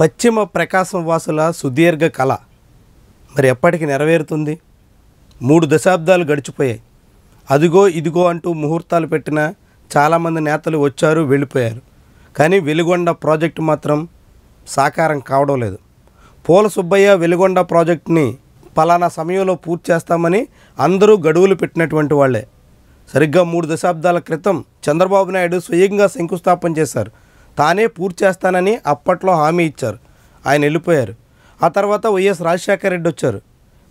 పశ్చిమ ప్రకాశం వాసుల సుదీర్ఘ కళ మరి ఎప్పటికి నెరవేరుతుంది మూడు దశాబ్దాలు గడిచిపోయాయి అదిగో ఇదిగో అంటూ ముహూర్తాలు పెట్టిన చాలామంది నేతలు వచ్చారు వెళ్ళిపోయారు కానీ వెలుగొండ ప్రాజెక్టు మాత్రం సాకారం కావడం లేదు పూల సుబ్బయ్య వెలుగొండ ప్రాజెక్టుని పలానా సమయంలో పూర్తి చేస్తామని అందరూ గడువులు పెట్టినటువంటి వాళ్ళే సరిగ్గా మూడు దశాబ్దాల క్రితం చంద్రబాబు నాయుడు స్వయంగా శంకుస్థాపన చేశారు తానే పూర్తి చేస్తానని అప్పట్లో హామీ ఇచ్చారు ఆయన వెళ్ళిపోయారు ఆ తర్వాత వైఎస్ రాజశేఖర రెడ్డి వచ్చారు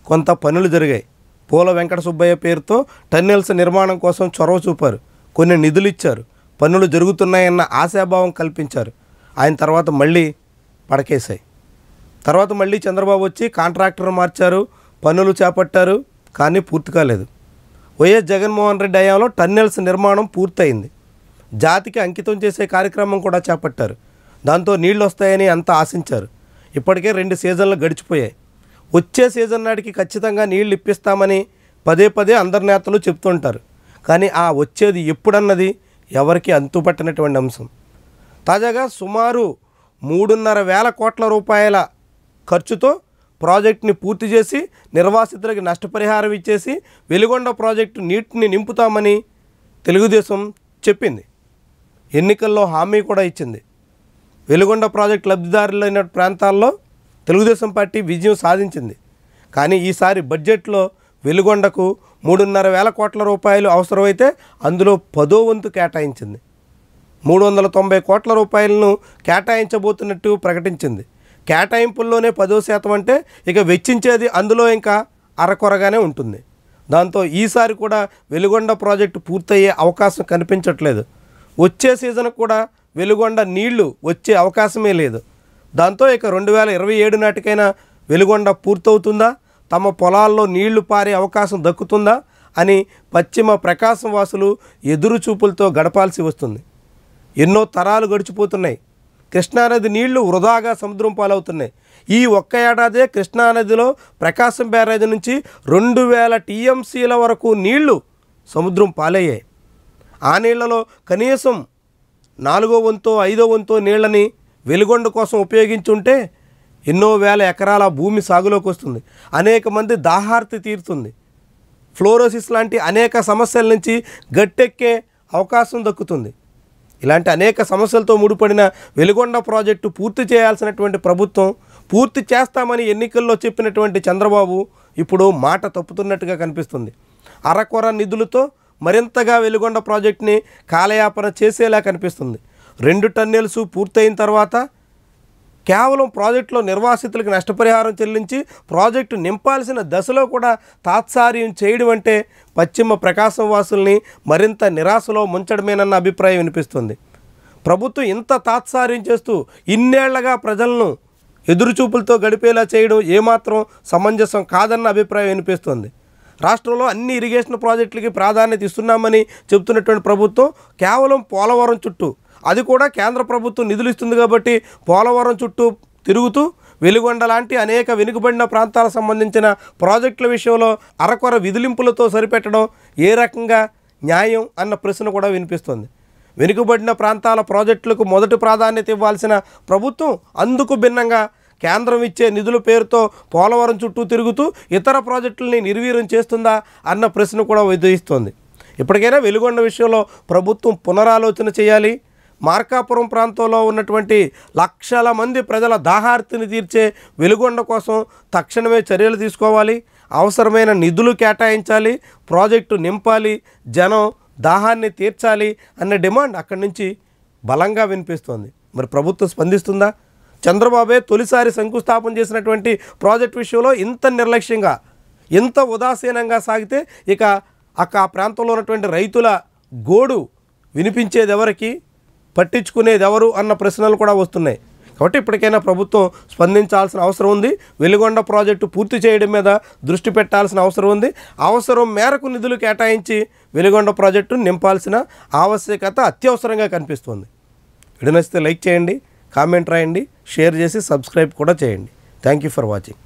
కొంత పనులు జరిగాయి పూల వెంకట సుబ్బయ్య పేరుతో టన్నెల్స్ నిర్మాణం కోసం చొరవ చూపారు కొన్ని నిధులు ఇచ్చారు పనులు జరుగుతున్నాయన్న ఆశాభావం కల్పించారు ఆయన తర్వాత మళ్ళీ పడకేశాయి తర్వాత మళ్ళీ చంద్రబాబు వచ్చి కాంట్రాక్టర్ మార్చారు పనులు చేపట్టారు కానీ పూర్తి కాలేదు వైఎస్ జగన్మోహన్ రెడ్డి హయాంలో టన్నెల్స్ నిర్మాణం పూర్తయింది జాతికి అంకితం చేసే కార్యక్రమం కూడా చేపట్టారు దాంతో నీళ్లు వస్తాయని అంతా ఆశించారు ఇప్పటికే రెండు సీజన్లు గడిచిపోయాయి వచ్చే సీజన్ నాటికి ఖచ్చితంగా నీళ్లు ఇప్పిస్తామని పదే పదే అందరి నేతలు చెప్తుంటారు కానీ ఆ వచ్చేది ఎప్పుడన్నది ఎవరికి అంతుపట్టినటువంటి అంశం తాజాగా సుమారు మూడున్నర వేల కోట్ల రూపాయల ఖర్చుతో ప్రాజెక్టుని పూర్తి చేసి నిర్వాసితులకి నష్టపరిహారం ఇచ్చేసి వెలుగొండ ప్రాజెక్టు నీటిని నింపుతామని తెలుగుదేశం చెప్పింది ఎన్నికల్లో హామీ కూడా ఇచ్చింది వెలుగొండ ప్రాజెక్టు లబ్ధిదారులైన ప్రాంతాల్లో తెలుగుదేశం పార్టీ విజయం సాధించింది కానీ ఈసారి బడ్జెట్లో వెలుగొండకు మూడున్నర వేల కోట్ల రూపాయలు అవసరమైతే అందులో పదో వంతు కేటాయించింది మూడు వందల తొంభై కోట్ల రూపాయలను కేటాయించబోతున్నట్టు ప్రకటించింది కేటాయింపుల్లోనే పదో శాతం అంటే ఇక వెచ్చించేది అందులో ఇంకా అరకొరగానే ఉంటుంది దాంతో ఈసారి కూడా వెలుగొండ ప్రాజెక్టు పూర్తయ్యే అవకాశం కనిపించట్లేదు వచ్చే సీజన్ కూడా వెలుగొండ నీళ్లు వచ్చే అవకాశమే లేదు దాంతో ఇక రెండు వేల ఇరవై ఏడు నాటికైనా వెలుగొండ పూర్తవుతుందా తమ పొలాల్లో నీళ్లు పారే అవకాశం దక్కుతుందా అని పశ్చిమ ప్రకాశం వాసులు ఎదురు చూపులతో గడపాల్సి వస్తుంది ఎన్నో తరాలు గడిచిపోతున్నాయి కృష్ణానది నీళ్లు వృధాగా సముద్రం పాలవుతున్నాయి ఈ ఒక్క ఏడాదే కృష్ణానదిలో ప్రకాశం బ్యారేజ్ నుంచి రెండు వేల టీఎంసీల వరకు నీళ్లు సముద్రం పాలయ్యాయి ఆ నీళ్లలో కనీసం నాలుగో వంతో ఐదో వంతో నీళ్ళని వెలుగొండ కోసం ఉపయోగించుంటే ఎన్నో వేల ఎకరాల భూమి సాగులోకి వస్తుంది అనేక మంది దాహార్తి తీరుతుంది ఫ్లోరోసిస్ లాంటి అనేక సమస్యల నుంచి గట్టెక్కే అవకాశం దక్కుతుంది ఇలాంటి అనేక సమస్యలతో ముడిపడిన వెలుగొండ ప్రాజెక్టు పూర్తి చేయాల్సినటువంటి ప్రభుత్వం పూర్తి చేస్తామని ఎన్నికల్లో చెప్పినటువంటి చంద్రబాబు ఇప్పుడు మాట తప్పుతున్నట్టుగా కనిపిస్తుంది అరకొర నిధులతో మరింతగా వెలుగొండ ప్రాజెక్టుని కాలయాపన చేసేలా కనిపిస్తుంది రెండు టన్నెల్స్ పూర్తయిన తర్వాత కేవలం ప్రాజెక్టులో నిర్వాసితులకు నష్టపరిహారం చెల్లించి ప్రాజెక్టు నింపాల్సిన దశలో కూడా తాత్సార్యం చేయడం అంటే పశ్చిమ ప్రకాశం వాసుల్ని మరింత నిరాశలో ముంచడమేనన్న అభిప్రాయం వినిపిస్తుంది ప్రభుత్వం ఇంత తాత్సార్యం చేస్తూ ఇన్నేళ్లగా ప్రజలను ఎదురుచూపులతో గడిపేలా చేయడం ఏమాత్రం సమంజసం కాదన్న అభిప్రాయం వినిపిస్తుంది రాష్ట్రంలో అన్ని ఇరిగేషన్ ప్రాజెక్టులకి ప్రాధాన్యత ఇస్తున్నామని చెబుతున్నటువంటి ప్రభుత్వం కేవలం పోలవరం చుట్టూ అది కూడా కేంద్ర ప్రభుత్వం నిధులు ఇస్తుంది కాబట్టి పోలవరం చుట్టూ తిరుగుతూ వెలుగొండ లాంటి అనేక వెనుకబడిన ప్రాంతాలకు సంబంధించిన ప్రాజెక్టుల విషయంలో అరకొర విధులింపులతో సరిపెట్టడం ఏ రకంగా న్యాయం అన్న ప్రశ్న కూడా వినిపిస్తుంది వెనుకబడిన ప్రాంతాల ప్రాజెక్టులకు మొదటి ప్రాధాన్యత ఇవ్వాల్సిన ప్రభుత్వం అందుకు భిన్నంగా కేంద్రం ఇచ్చే నిధుల పేరుతో పోలవరం చుట్టూ తిరుగుతూ ఇతర ప్రాజెక్టులని నిర్వీర్యం చేస్తుందా అన్న ప్రశ్న కూడా ఉదయిస్తోంది ఇప్పటికైనా వెలుగొండ విషయంలో ప్రభుత్వం పునరాలోచన చేయాలి మార్కాపురం ప్రాంతంలో ఉన్నటువంటి లక్షల మంది ప్రజల దాహార్తిని తీర్చే వెలుగొండ కోసం తక్షణమే చర్యలు తీసుకోవాలి అవసరమైన నిధులు కేటాయించాలి ప్రాజెక్టు నింపాలి జనం దాహాన్ని తీర్చాలి అన్న డిమాండ్ అక్కడి నుంచి బలంగా వినిపిస్తోంది మరి ప్రభుత్వం స్పందిస్తుందా చంద్రబాబే తొలిసారి శంకుస్థాపన చేసినటువంటి ప్రాజెక్ట్ విషయంలో ఇంత నిర్లక్ష్యంగా ఎంత ఉదాసీనంగా సాగితే ఇక అక్క ఆ ప్రాంతంలో ఉన్నటువంటి రైతుల గోడు వినిపించేది ఎవరికి పట్టించుకునేది ఎవరు అన్న ప్రశ్నలు కూడా వస్తున్నాయి కాబట్టి ఇప్పటికైనా ప్రభుత్వం స్పందించాల్సిన అవసరం ఉంది వెలుగొండ ప్రాజెక్టు పూర్తి చేయడం మీద దృష్టి పెట్టాల్సిన అవసరం ఉంది అవసరం మేరకు నిధులు కేటాయించి వెలుగొండ ప్రాజెక్టు నింపాల్సిన ఆవశ్యకత అత్యవసరంగా కనిపిస్తుంది వీడియో లైక్ చేయండి కామెంట్ రాయండి షేర్ చేసి సబ్స్క్రైబ్ కూడా చేయండి థ్యాంక్ యూ ఫర్ వాచింగ్